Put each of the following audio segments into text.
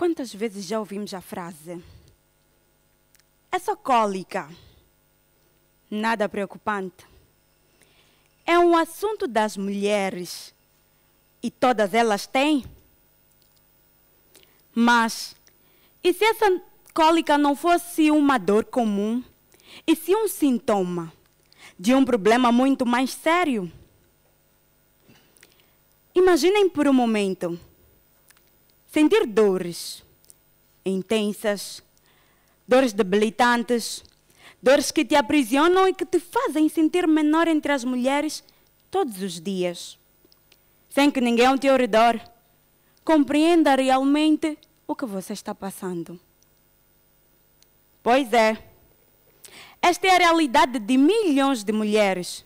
Quantas vezes já ouvimos a frase? É só cólica. Nada preocupante. É um assunto das mulheres e todas elas têm. Mas e se essa cólica não fosse uma dor comum? E se um sintoma de um problema muito mais sério? Imaginem por um momento sentir dores intensas, dores debilitantes, dores que te aprisionam e que te fazem sentir menor entre as mulheres todos os dias, sem que ninguém ao teu redor compreenda realmente o que você está passando. Pois é, esta é a realidade de milhões de mulheres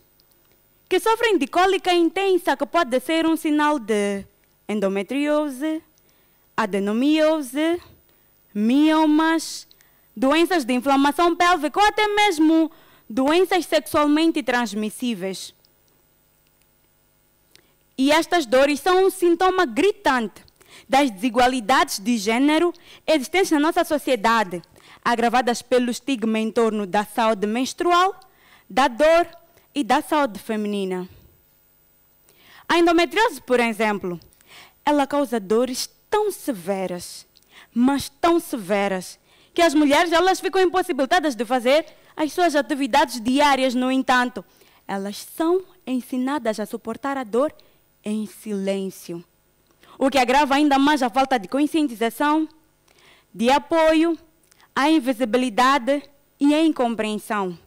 que sofrem de cólica intensa que pode ser um sinal de endometriose, adenomiose, miomas, doenças de inflamação pélvica ou até mesmo doenças sexualmente transmissíveis. E estas dores são um sintoma gritante das desigualdades de gênero existentes na nossa sociedade, agravadas pelo estigma em torno da saúde menstrual, da dor e da saúde feminina. A endometriose, por exemplo, ela causa dores tão severas, mas tão severas, que as mulheres elas ficam impossibilitadas de fazer as suas atividades diárias, no entanto, elas são ensinadas a suportar a dor em silêncio, o que agrava ainda mais a falta de conscientização, de apoio, a invisibilidade e a incompreensão,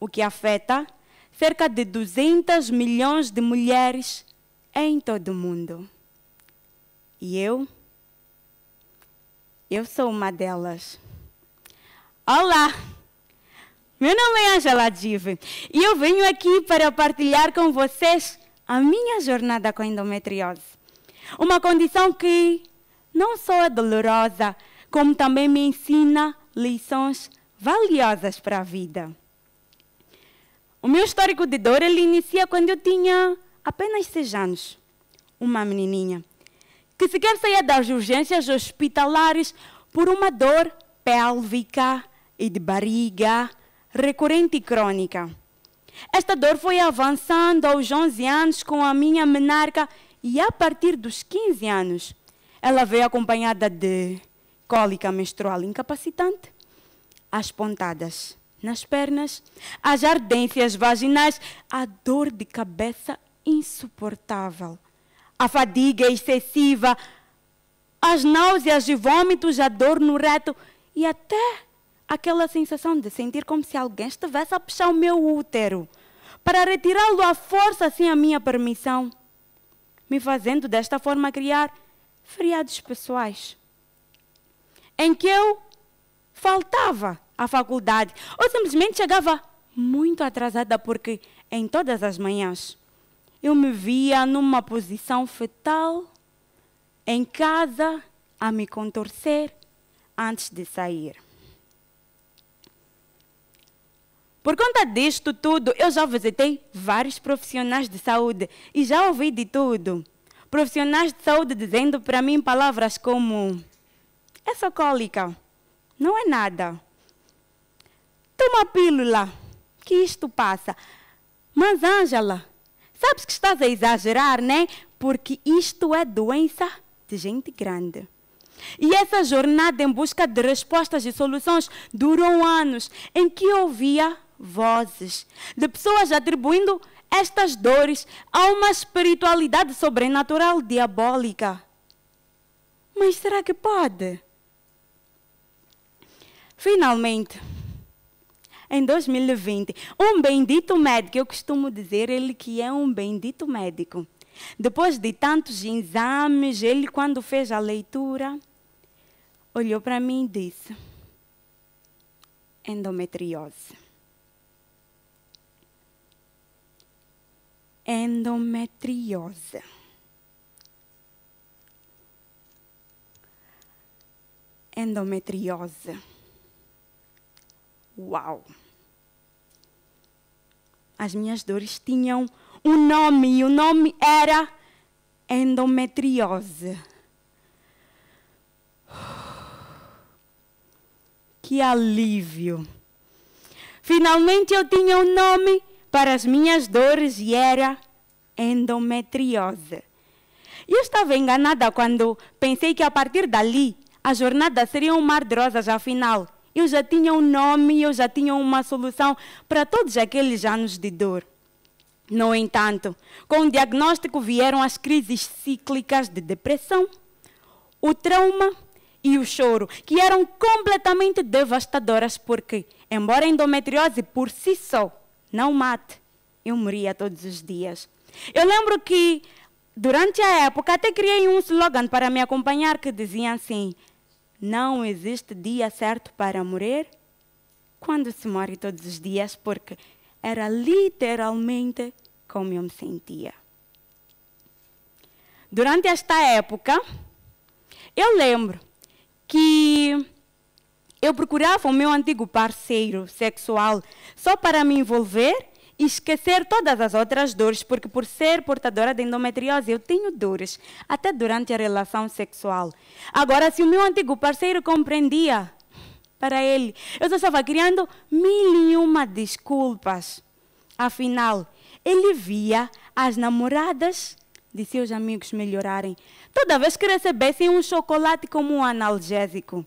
o que afeta cerca de 200 milhões de mulheres em todo o mundo. E eu? Eu sou uma delas. Olá! Meu nome é Angela Dive e eu venho aqui para partilhar com vocês a minha jornada com endometriose. Uma condição que não só é dolorosa, como também me ensina lições valiosas para a vida. O meu histórico de dor ele inicia quando eu tinha apenas seis anos, uma menininha que sequer saía das urgências hospitalares por uma dor pélvica e de barriga recorrente e crônica. Esta dor foi avançando aos 11 anos com a minha menarca e a partir dos 15 anos ela veio acompanhada de cólica menstrual incapacitante, as pontadas nas pernas, as ardências vaginais, a dor de cabeça insuportável a fadiga é excessiva, as náuseas de vômitos, a dor no reto e até aquela sensação de sentir como se alguém estivesse a puxar o meu útero para retirá-lo à força sem a minha permissão, me fazendo desta forma criar feriados pessoais em que eu faltava à faculdade ou simplesmente chegava muito atrasada porque em todas as manhãs eu me via numa posição fetal, em casa, a me contorcer antes de sair. Por conta disto tudo, eu já visitei vários profissionais de saúde e já ouvi de tudo. Profissionais de saúde dizendo para mim palavras como: essa é cólica não é nada. Toma a pílula, que isto passa. Mas, Ângela, Sabes que estás a exagerar, né? Porque isto é doença de gente grande. E essa jornada em busca de respostas e soluções durou anos, em que eu ouvia vozes de pessoas atribuindo estas dores a uma espiritualidade sobrenatural diabólica. Mas será que pode? Finalmente, em 2020. Um bendito médico, eu costumo dizer ele que é um bendito médico. Depois de tantos exames, ele, quando fez a leitura, olhou para mim e disse: endometriose. Endometriose. Endometriose. Uau! as minhas dores tinham um nome e o nome era endometriose. Que alívio! Finalmente eu tinha um nome para as minhas dores e era endometriose. E eu estava enganada quando pensei que a partir dali a jornada seria um mar de rosas, afinal eu já tinha um nome, eu já tinha uma solução para todos aqueles anos de dor. No entanto, com o diagnóstico vieram as crises cíclicas de depressão, o trauma e o choro, que eram completamente devastadoras, porque, embora a endometriose por si só não mate, eu morria todos os dias. Eu lembro que, durante a época, até criei um slogan para me acompanhar que dizia assim: não existe dia certo para morrer? Quando se morre todos os dias, porque era literalmente como eu me sentia. Durante esta época, eu lembro que eu procurava o meu antigo parceiro sexual só para me envolver esquecer todas as outras dores, porque por ser portadora de endometriose eu tenho dores, até durante a relação sexual. Agora, se o meu antigo parceiro compreendia, para ele, eu só estava criando mil e uma desculpas. Afinal, ele via as namoradas de seus amigos melhorarem toda vez que recebessem um chocolate como um analgésico.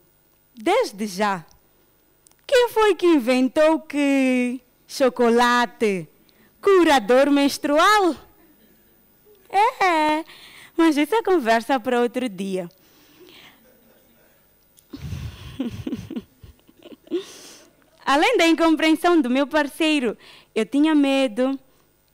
Desde já. Quem foi que inventou que chocolate, curador menstrual. É, mas isso é conversa para outro dia. Além da incompreensão do meu parceiro, eu tinha medo,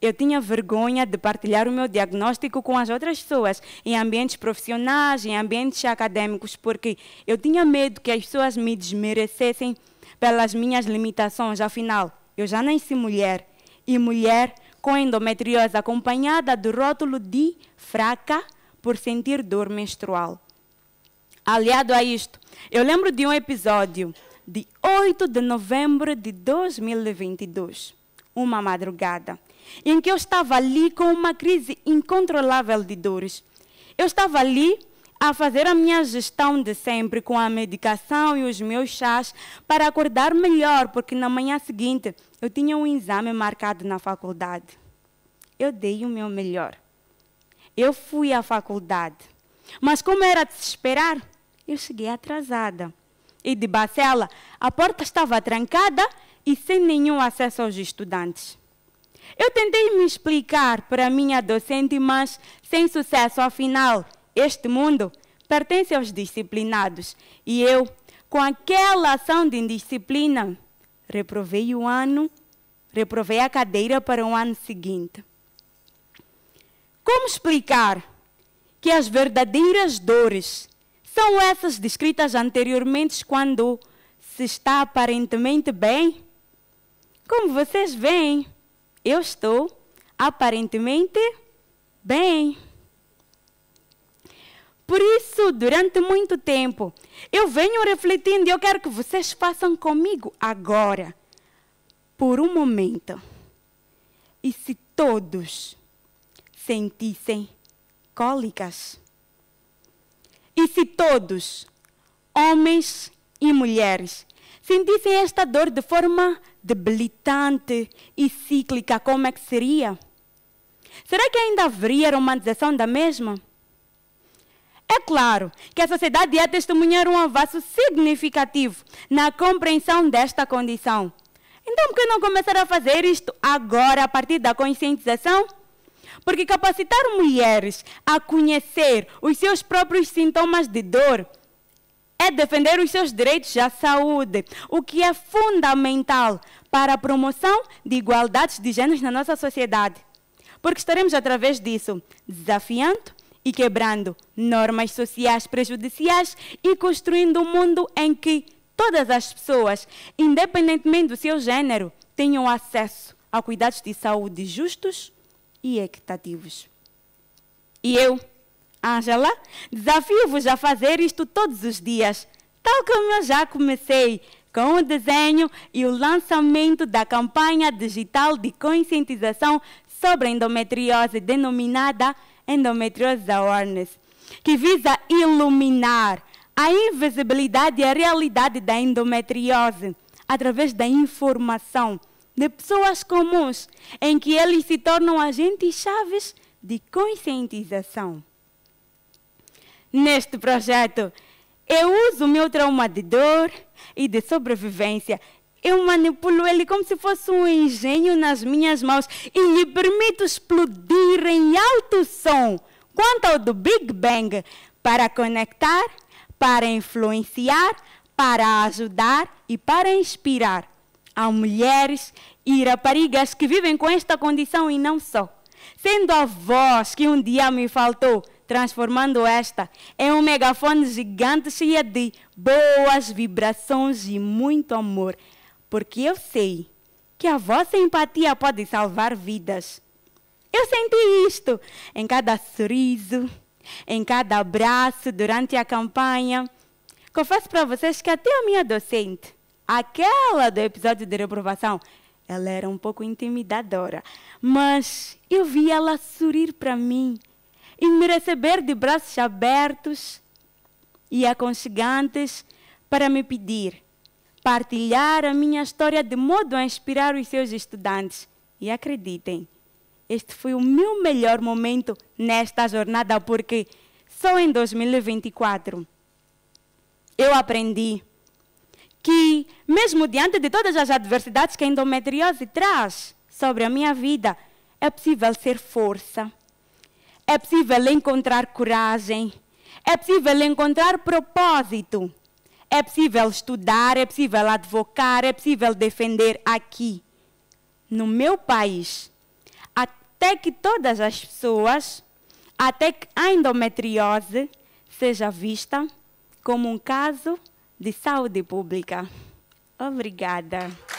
eu tinha vergonha de partilhar o meu diagnóstico com as outras pessoas, em ambientes profissionais, em ambientes acadêmicos, porque eu tinha medo que as pessoas me desmerecessem pelas minhas limitações. Afinal, eu já nasci mulher. E mulher com endometriose acompanhada do rótulo de fraca por sentir dor menstrual. Aliado a isto, eu lembro de um episódio de 8 de novembro de 2022, uma madrugada, em que eu estava ali com uma crise incontrolável de dores. Eu estava ali a fazer a minha gestão de sempre com a medicação e os meus chás para acordar melhor, porque na manhã seguinte eu tinha um exame marcado na faculdade. Eu dei o meu melhor. Eu fui à faculdade. Mas como era de se esperar, eu cheguei atrasada. E de bacela, a porta estava trancada e sem nenhum acesso aos estudantes. Eu tentei me explicar para a minha docente, mas sem sucesso, afinal, este mundo pertence aos disciplinados e eu, com aquela ação de indisciplina, reprovei o ano, reprovei a cadeira para o ano seguinte. Como explicar que as verdadeiras dores são essas descritas anteriormente quando se está aparentemente bem? Como vocês veem, eu estou aparentemente bem. Por isso, durante muito tempo, eu venho refletindo e eu quero que vocês façam comigo agora, por um momento. E se todos sentissem cólicas? E se todos, homens e mulheres, sentissem esta dor de forma debilitante e cíclica, como é que seria? Será que ainda haveria romantização da mesma? É claro que a sociedade ia é testemunhar um avanço significativo na compreensão desta condição. Então, por que não começar a fazer isto agora, a partir da conscientização? Porque capacitar mulheres a conhecer os seus próprios sintomas de dor é defender os seus direitos à saúde, o que é fundamental para a promoção de igualdades de gêneros na nossa sociedade. Porque estaremos, através disso, desafiando e quebrando normas sociais prejudiciais e construindo um mundo em que todas as pessoas, independentemente do seu género, tenham acesso a cuidados de saúde justos e equitativos. E eu, Ângela, desafio-vos a fazer isto todos os dias, tal como eu já comecei com o desenho e o lançamento da campanha digital de conscientização sobre a endometriose denominada Endometriosis Awareness, que visa iluminar a invisibilidade e a realidade da endometriose através da informação de pessoas comuns, em que eles se tornam agentes chaves de conscientização. Neste projeto, eu uso o meu trauma de dor e de sobrevivência eu manipulo ele como se fosse um engenho nas minhas mãos e lhe permito explodir em alto som, quanto ao do Big Bang, para conectar, para influenciar, para ajudar e para inspirar. a mulheres e raparigas que vivem com esta condição e não só. Sendo a voz que um dia me faltou, transformando esta em um megafone gigante cheia de boas vibrações e muito amor porque eu sei que a vossa empatia pode salvar vidas. Eu senti isto em cada sorriso, em cada abraço durante a campanha. Confesso para vocês que até a minha docente, aquela do episódio de reprovação, ela era um pouco intimidadora, mas eu vi ela sorrir para mim e me receber de braços abertos e aconchegantes para me pedir partilhar a minha história de modo a inspirar os seus estudantes. E acreditem, este foi o meu melhor momento nesta jornada, porque só em 2024 eu aprendi que, mesmo diante de todas as adversidades que a endometriose traz sobre a minha vida, é possível ser força, é possível encontrar coragem, é possível encontrar propósito é possível estudar, é possível advocar, é possível defender aqui, no meu país. Até que todas as pessoas, até que a endometriose seja vista como um caso de saúde pública. Obrigada.